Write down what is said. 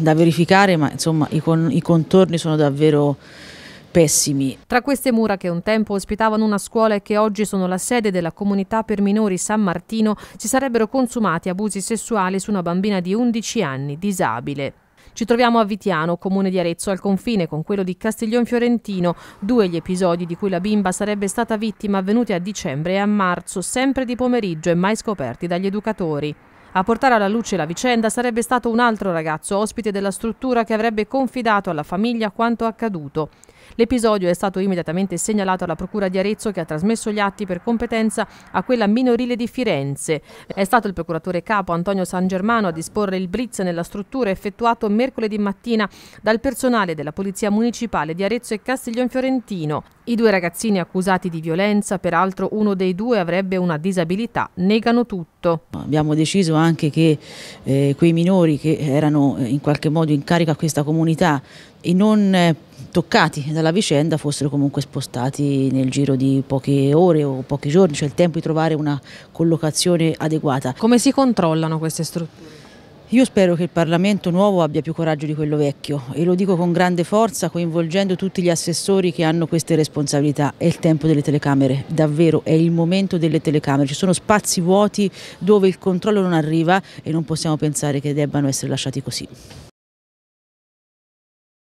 da verificare, ma insomma i, con, i contorni sono davvero pessimi. Tra queste mura che un tempo ospitavano una scuola e che oggi sono la sede della comunità per minori San Martino, si sarebbero consumati abusi sessuali su una bambina di 11 anni, disabile. Ci troviamo a Vitiano, comune di Arezzo, al confine con quello di Castiglion Fiorentino, due gli episodi di cui la bimba sarebbe stata vittima avvenuti a dicembre e a marzo, sempre di pomeriggio e mai scoperti dagli educatori. A portare alla luce la vicenda sarebbe stato un altro ragazzo ospite della struttura che avrebbe confidato alla famiglia quanto accaduto. L'episodio è stato immediatamente segnalato alla Procura di Arezzo che ha trasmesso gli atti per competenza a quella minorile di Firenze. È stato il procuratore capo Antonio San Germano a disporre il blitz nella struttura effettuato mercoledì mattina dal personale della Polizia Municipale di Arezzo e Castiglion Fiorentino. I due ragazzini accusati di violenza, peraltro uno dei due avrebbe una disabilità, negano tutto. Abbiamo deciso anche che eh, quei minori che erano eh, in qualche modo in carico a questa comunità e non eh, toccati dalla vicenda fossero comunque spostati nel giro di poche ore o pochi giorni, cioè il tempo di trovare una collocazione adeguata. Come si controllano queste strutture? Io spero che il Parlamento nuovo abbia più coraggio di quello vecchio e lo dico con grande forza coinvolgendo tutti gli assessori che hanno queste responsabilità. È il tempo delle telecamere, davvero è il momento delle telecamere. Ci sono spazi vuoti dove il controllo non arriva e non possiamo pensare che debbano essere lasciati così.